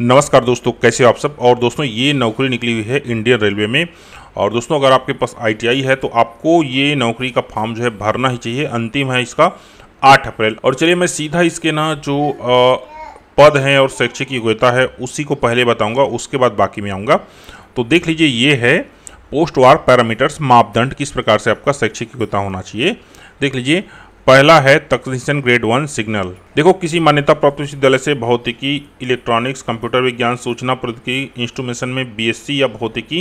नमस्कार दोस्तों कैसे आप सब और दोस्तों ये नौकरी निकली हुई है इंडियन रेलवे में और दोस्तों अगर आपके पास आईटीआई है तो आपको ये नौकरी का फॉर्म जो है भरना ही चाहिए अंतिम है इसका 8 अप्रैल और चलिए मैं सीधा इसके ना जो पद हैं और शैक्षिक योग्यता है उसी को पहले बताऊँगा उसके बाद बाकी में आऊँगा तो देख लीजिए ये है पोस्ट वार पैरामीटर्स मापदंड किस प्रकार से आपका शैक्षिक योग्यता होना चाहिए देख लीजिए पहला है तकनीशियन ग्रेड वन सिग्नल देखो किसी मान्यता प्राप्त विश्वविद्यालय से भौतिकी इलेक्ट्रॉनिक्स कंप्यूटर विज्ञान सूचना प्रौद्योगिकी इंस्ट्रूमेशन में बीएससी या भौतिकी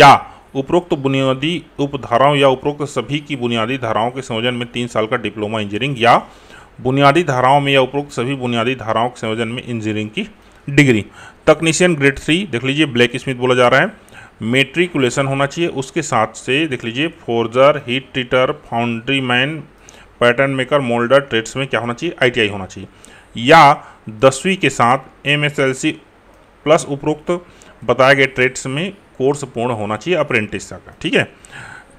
या उपरोक्त बुनियादी उपधाराओं या उपरोक्त सभी की बुनियादी धाराओं के संयोजन में तीन साल का डिप्लोमा इंजीनियरिंग या बुनियादी धाराओं में या उपरोक्त सभी बुनियादी धाराओं के संयोजन में इंजीनियरिंग की डिग्री तकनीशियन ग्रेड थ्री देख लीजिए ब्लैक स्मिथ बोला जा रहा है मेट्रिकुलेशन होना चाहिए उसके साथ से देख लीजिए forger heat treater foundry man pattern maker moulder trades में क्या होना चाहिए आईटीआई होना चाहिए या दसवीं के साथ एमएसएलसी प्लस उपरोक्त बताए गए ट्रेड्स में कोर्स पूर्ण होना चाहिए अप्रेंटिस का ठीक है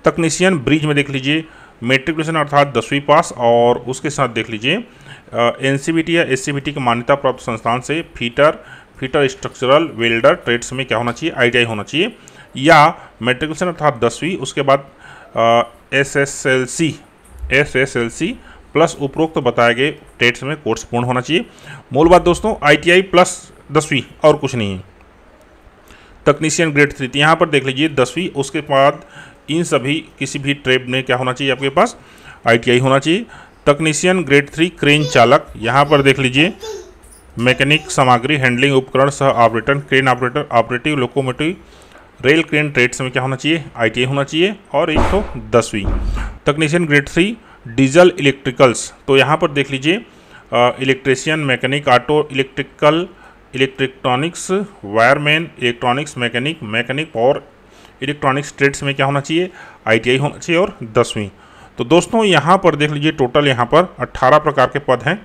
तकनीशियन ब्रिज में देख लीजिए मेट्रिकुलेशन अर्थात दसवीं पास और उसके साथ देख लीजिए एन या एस के मान्यता प्राप्त संस्थान से fitter fitter structural welder trades में क्या होना चाहिए आईटीआई होना चाहिए या मेट्रिकुलेशन अर्थात दसवीं उसके बाद C S S L C plus उपरोक्त तो बताए गए टेट्स में कोर्स पूर्ण होना चाहिए मूल बात दोस्तों आईटीआई प्लस दसवीं और कुछ नहीं है तकनीशियन ग्रेड थ्री यहाँ पर देख लीजिए दसवीं उसके बाद इन सभी किसी भी ट्रेड में क्या होना चाहिए आपके पास आईटीआई होना चाहिए तकनीशियन ग्रेड थ्री क्रेन चालक यहाँ पर देख लीजिए मैकेनिक सामग्री हैंडलिंग उपकरण सह operator crane operator operative locomotive rail crane trades में क्या होना चाहिए आईटीआई होना चाहिए और एक तो दसवीं तकनीशियन ग्रेड थ्री डीजल इलेक्ट्रिकल्स तो यहाँ पर देख लीजिए electrician mechanic auto electrical electronics wireman electronics mechanic mechanic और इलेक्ट्रॉनिक्स ट्रेड्स में क्या होना चाहिए आईटीआई होना चाहिए और दसवीं तो दोस्तों यहाँ पर देख लीजिए टोटल यहाँ पर अट्ठारह प्रकार के पद हैं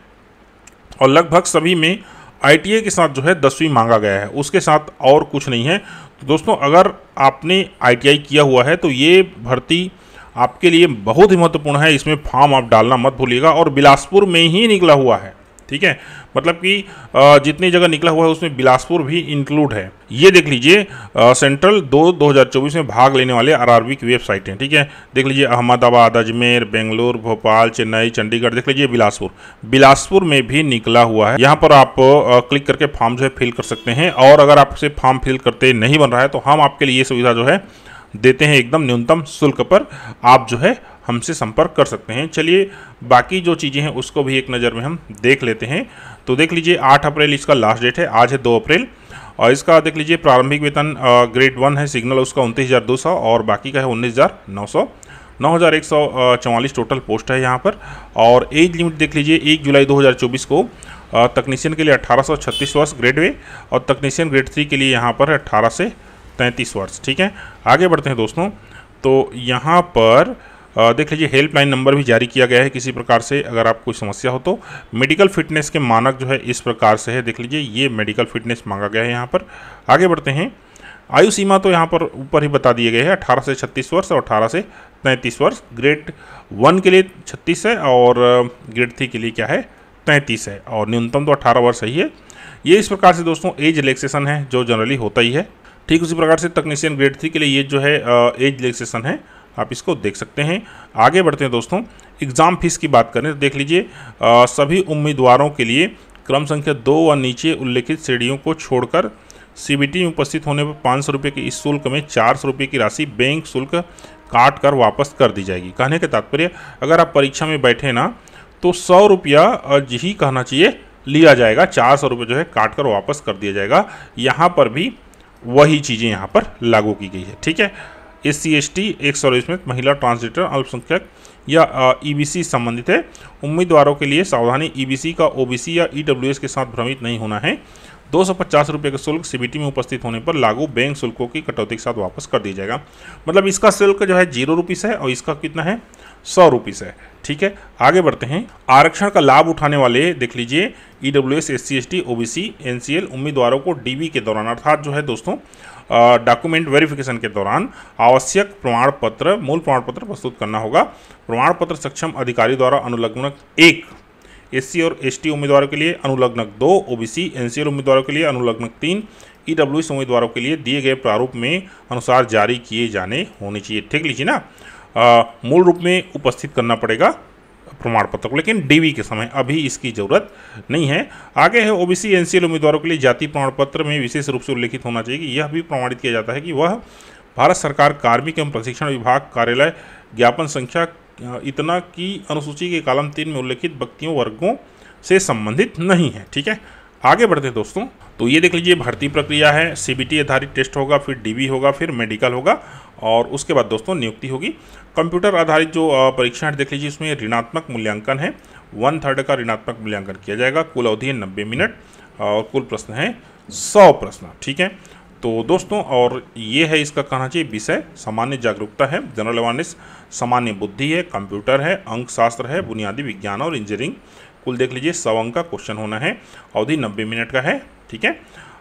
और लगभग सभी में आई के साथ जो है दसवीं मांगा गया है उसके साथ और कुछ नहीं है तो दोस्तों अगर आपने आई किया हुआ है तो ये भर्ती आपके लिए बहुत ही महत्वपूर्ण है इसमें फॉर्म आप डालना मत भूलिएगा और बिलासपुर में ही निकला हुआ है ठीक है मतलब कि जितनी जगह निकला हुआ है उसमें बिलासपुर भी इंक्लूड है ये देख लीजिए सेंट्रल दो चौबीस में भाग लेने वाले आर की वेबसाइट हैं ठीक है देख लीजिए अहमदाबाद अजमेर बेंगलुरु भोपाल चेन्नई चंडीगढ़ देख लीजिए बिलासपुर बिलासपुर में भी निकला हुआ है यहाँ पर आप क्लिक करके फॉर्म जो है फिल कर सकते हैं और अगर आपसे फॉर्म फिल करते नहीं बन रहा है तो हम आपके लिए ये सुविधा जो है देते हैं एकदम न्यूनतम शुल्क पर आप जो है हमसे संपर्क कर सकते हैं चलिए बाकी जो चीज़ें हैं उसको भी एक नज़र में हम देख लेते हैं तो देख लीजिए आठ अप्रैल इसका लास्ट डेट है आज है दो अप्रैल और इसका देख लीजिए प्रारंभिक वेतन ग्रेड वन है सिग्नल उसका उनतीस हज़ार दो सौ और बाकी का है उन्नीस हज़ार नौ सौ नौ हज़ार एक सौ चौवालीस टोटल पोस्ट है यहाँ पर और एज लिमिट देख लीजिए एक जुलाई दो हज़ार चौबीस को तकनीशियन के लिए अट्ठारह सौ छत्तीस वर्ष ग्रेड वे और तकनीशियन ग्रेड थ्री के लिए यहाँ पर अट्ठारह से तैंतीस वर्ष ठीक है आगे बढ़ते हैं दोस्तों तो यहाँ पर देख लीजिए हेल्पलाइन नंबर भी जारी किया गया है किसी प्रकार से अगर आप कोई समस्या हो तो मेडिकल फिटनेस के मानक जो है इस प्रकार से है देख लीजिए ये मेडिकल फिटनेस मांगा गया है यहाँ पर आगे बढ़ते हैं आयु सीमा तो यहाँ पर ऊपर ही बता दिए गए हैं अठारह से छत्तीस वर्ष और अठारह से तैंतीस वर्ष ग्रेड वन के लिए छत्तीस है और ग्रेड थ्री के लिए क्या है तैंतीस है और न्यूनतम तो अठारह वर्ष ही है ये इस प्रकार से दोस्तों एज रिलेक्सेशन है जो जनरली होता ही है ठीक उसी प्रकार से तकनीशियन ग्रेड थ्री के लिए ये जो है एज रिलेक्सेशन है आप इसको देख सकते हैं आगे बढ़ते हैं दोस्तों एग्ज़ाम फीस की बात करें तो देख लीजिए सभी उम्मीदवारों के लिए क्रम संख्या दो व नीचे उल्लेखित श्रेणियों को छोड़कर सीबीटी में उपस्थित होने पर पाँच सौ रुपये के इस शुल्क में चार सौ रुपये की राशि बैंक शुल्क काट कर वापस कर दी जाएगी कहने का तात्पर्य अगर आप परीक्षा में बैठे ना तो सौ रुपया ही कहना चाहिए लिया जाएगा चार सौ रुपये जो है काट कर वापस कर दिया जाएगा यहाँ पर भी वही चीज़ें यहाँ पर लागू की गई है ठीक है S C S T ex serviceman महिला ट्रांसजेंडर अल्पसंख्यक या ईबीसी e संबंधित है उम्मीदवारों के लिए सावधानी ईबीसी e का ओबीसी या ईडब्ल्यूएस e के साथ भ्रमित नहीं होना है दो सौ पचास रुपये का शुल्क सीबीटी में उपस्थित होने पर लागू बैंक शुल्कों की कटौती के साथ वापस कर दिया जाएगा मतलब इसका शुल्क जो है जीरो रुपीस है और इसका कितना है सौ रुपीज़ है ठीक है आगे बढ़ते हैं आरक्षण का लाभ उठाने वाले देख लीजिए E W S S C S T O B C N C L उम्मीदवारों को डी बी के दौरान अर्थात जो है दोस्तों डॉक्यूमेंट वेरिफिकेशन के दौरान आवश्यक प्रमाण पत्र मूल प्रमाण पत्र प्रस्तुत करना होगा प्रमाण पत्र सक्षम अधिकारी द्वारा अनुलग्नक एक एस और एस उम्मीदवारों के लिए अनुलग्नक दो ओ बी सी एन उम्मीदवारों के लिए अनुलग्नक तीन ई e डब्ल्यू उम्मीदवारों के लिए दिए गए प्रारूप में अनुसार जारी किए जाने होने चाहिए ठीक लीजिए ना मूल रूप में उपस्थित करना पड़ेगा प्रमाण पत्र को लेकिन डीवी के समय अभी इसकी जरूरत नहीं है आगे है ओबीसी एनसीएल उम्मीदवारों के लिए जाति प्रमाण पत्र में विशेष रूप से उल्लेखित होना चाहिए कि यह भी प्रमाणित किया जाता है कि वह भारत सरकार कार्मिक एवं प्रशिक्षण विभाग कार्यालय ज्ञापन संख्या इतना की अनुसूची के कालम तीन में उल्लेखित व्यक्तियों वर्गों से संबंधित नहीं है ठीक है आगे बढ़ते हैं दोस्तों तो ये देख लीजिए भर्ती प्रक्रिया है सीबीटी आधारित टेस्ट होगा फिर डीबी होगा फिर मेडिकल होगा और उसके बाद दोस्तों नियुक्ति होगी कंप्यूटर आधारित जो है देख लीजिए उसमें ऋणात्मक मूल्यांकन है वन थर्ड का ऋणात्मक मूल्यांकन किया जाएगा कुल अवधि है नब्बे मिनट और कुल प्रश्न है सौ प्रश्न ठीक है तो दोस्तों और ये है इसका कहना चाहिए विषय सामान्य जागरूकता है जनरल अवेयरनेस सामान्य बुद्धि है कंप्यूटर है अंक शास्त्र है बुनियादी विज्ञान और इंजीनियरिंग कुल देख लीजिए सौ अंक का क्वेश्चन होना है अवधि नब्बे मिनट का है ठीक है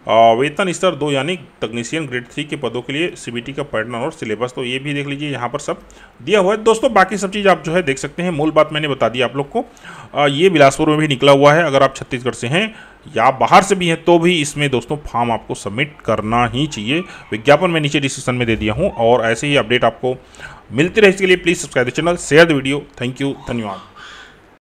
वेतन स्तर दो यानी तकनीशियन ग्रेड थ्री के पदों के लिए सीबीटी का पैटर्न और सिलेबस तो ये भी देख लीजिए यहाँ पर सब दिया हुआ है दोस्तों बाकी सब चीज़ आप जो है देख सकते हैं मूल बात मैंने बता दी आप लोग को आ, ये बिलासपुर में भी निकला हुआ है अगर आप छत्तीसगढ़ से हैं या बाहर से भी हैं तो भी इसमें दोस्तों फॉर्म आपको सबमिट करना ही चाहिए विज्ञापन मैं नीचे डिस्क्रिप्शन में दे दिया हूँ और ऐसे ही अपडेट आपको मिलती रहे इसके लिए please subscribe the channel share the video thank you धन्यवाद